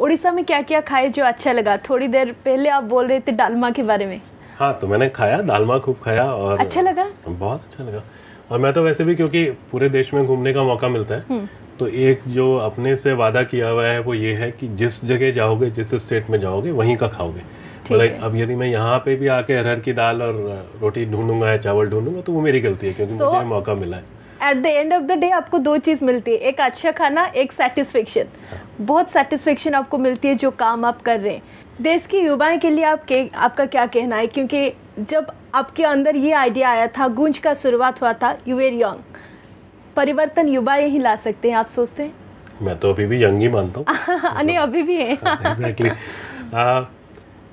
उड़ीसा में क्या क्या खाए जो अच्छा लगा थोड़ी देर पहले आप बोल रहे थे डालमा के बारे में हाँ तो मैंने खाया डालमा खूब खाया और अच्छा लगा बहुत अच्छा लगा और मैं तो वैसे भी क्योंकि पूरे देश में घूमने का मौका मिलता है हम्म। तो एक जो अपने से वादा किया हुआ है वो ये है कि जिस जगह जाओगे जिस स्टेट में जाओगे वहीं का खाओगे लाइक मतलब अब यदि मैं यहाँ पे भी आके अरहर की दाल और रोटी ढूंढूंगा या चावल ढूंढूंगा तो वो मेरी गलती है क्योंकि so, मुझे मौका मिला है at the end of the day आपको दो चीज़ मिलती है एक अच्छा खाना एक सेटिस्फेक्शन बहुत सेटिस्फेक्शन आपको मिलती है जो काम आप कर रहे हैं देश की युवाएं के लिए आप के, आपका क्या कहना है क्योंकि जब आपके अंदर ये आइडिया आया था गूंज का शुरुआत हुआ था यू वेर यंग परिवर्तन युवा ही ला सकते हैं आप सोचते हैं मैं तो अभी भी यंग ही मानता हूँ नहीं अभी भी है हाँ, exactly. uh,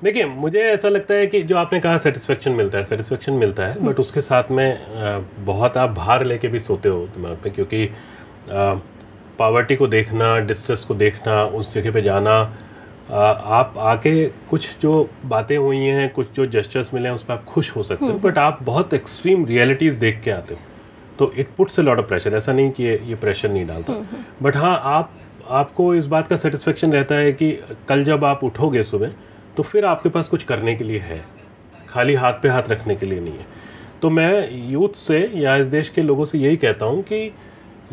देखिए मुझे ऐसा लगता है कि जो आपने कहा सेटिस्फेक्शन मिलता है सेटिस्फेक्शन मिलता है बट उसके साथ में बहुत आप भार लेके भी सोते हो दिमाग पे क्योंकि पावर्टी को देखना डिस्ट्रेस को देखना उस जगह पे जाना आ, आप आके कुछ जो बातें हुई हैं कुछ जो जस्टर्स मिले हैं उस पर आप खुश हो सकते हो बट हम्म। आप बहुत एक्सट्रीम रियलिटीज़ देख के आते हो तो it puts a lot of pressure ऐसा नहीं कि ये ये प्रेशर नहीं डालता बट हम्म, हम्म। हाँ आप आपको इस बात का सेटिस्फेक्शन रहता है कि कल जब आप उठोगे सुबह तो फिर आपके पास कुछ करने के लिए है खाली हाथ पे हाथ रखने के लिए नहीं है तो मैं यूथ से या इस देश के लोगों से यही कहता हूँ कि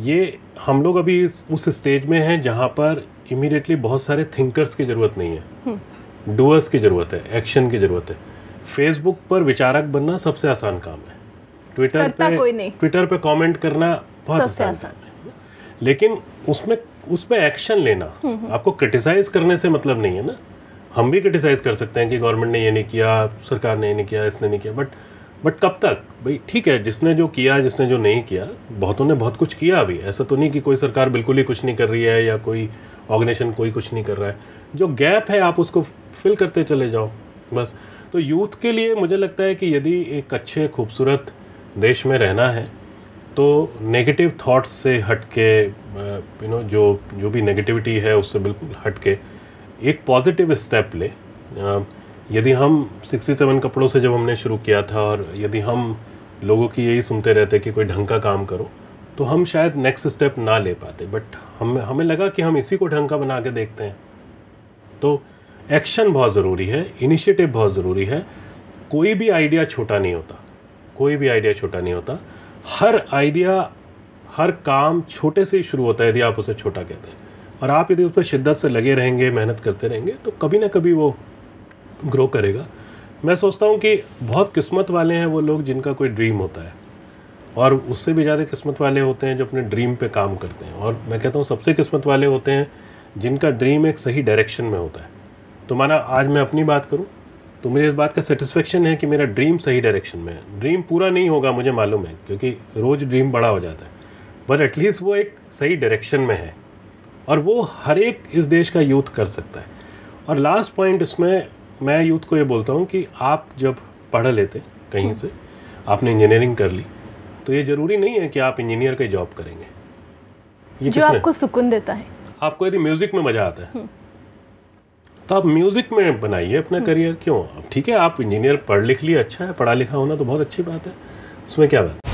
ये हम लोग अभी इस उस स्टेज में हैं जहाँ पर इमीडिएटली बहुत सारे थिंकर्स की ज़रूरत नहीं है डूअर्स हम्म। की ज़रूरत है एक्शन की ज़रूरत है फेसबुक पर विचारक बनना सबसे आसान काम है ट्विटर पे ट्विटर पे कमेंट करना बहुत आसान, आसान है लेकिन उसमें उसमें एक्शन लेना हम्म, हम्म। आपको क्रिटिसाइज करने से मतलब नहीं है ना हम भी क्रिटिसाइज़ कर सकते हैं कि गवर्नमेंट ने ये नहीं किया सरकार ने ये नहीं किया इसने नहीं किया बट बट कब तक भाई ठीक है जिसने जो किया जिसने जो नहीं किया बहुतों ने बहुत कुछ किया अभी ऐसा तो नहीं कि कोई सरकार बिल्कुल ही कुछ नहीं कर रही है या कोई ऑर्गेनाइजेशन कोई कुछ नहीं कर रहा है जो गैप है आप उसको फिल करते चले जाओ बस तो यूथ के लिए मुझे लगता है कि यदि एक अच्छे खूबसूरत देश में रहना है तो नेगेटिव थॉट्स से हट के यू नो जो जो भी नेगेटिविटी है उससे बिल्कुल हट के एक पॉजिटिव स्टेप ले यदि हम 67 कपड़ों से जब हमने शुरू किया था और यदि हम लोगों की यही सुनते रहते कि कोई ढंग का काम करो तो हम शायद नेक्स्ट स्टेप ना ले पाते बट हम हमें लगा कि हम इसी को ढंग का बना के देखते हैं तो एक्शन बहुत ज़रूरी है इनिशिएटिव बहुत ज़रूरी है कोई भी आइडिया छोटा नहीं होता कोई भी आइडिया छोटा नहीं होता हर आइडिया हर काम छोटे से ही शुरू होता है यदि आप उसे छोटा कहते हैं और आप यदि उस पर शिद्दत से लगे रहेंगे मेहनत करते रहेंगे तो कभी ना कभी वो ग्रो करेगा मैं सोचता हूँ कि बहुत किस्मत वाले हैं वो लोग जिनका कोई ड्रीम होता है और उससे भी ज़्यादा किस्मत वाले होते हैं जो अपने ड्रीम पे काम करते हैं और मैं कहता हूँ सबसे किस्मत वाले होते हैं जिनका ड्रीम एक सही डायरेक्शन में होता है तो माना आज मैं अपनी बात करूँ तो मुझे इस बात का सेटिस्फेक्शन है कि मेरा ड्रीम सही डायरेक्शन में है ड्रीम पूरा नहीं होगा मुझे मालूम है क्योंकि रोज़ ड्रीम बड़ा हो जाता है बट एटलीस्ट वो एक सही डायरेक्शन में है और वो हर एक इस देश का यूथ कर सकता है और लास्ट पॉइंट इसमें मैं यूथ को ये बोलता हूँ कि आप जब पढ़ लेते कहीं हम्म। से आपने इंजीनियरिंग कर ली तो ये ज़रूरी नहीं है कि आप इंजीनियर का जॉब करेंगे ये जो आपको सुकून देता है आपको यदि म्यूज़िक में मज़ा आता है हम्म। तो आप म्यूज़िक में बनाइए अपना करियर हम्म। क्यों ठीक है आप इंजीनियर पढ़ लिख लिए अच्छा है पढ़ा लिखा होना तो बहुत अच्छी बात है उसमें क्या बात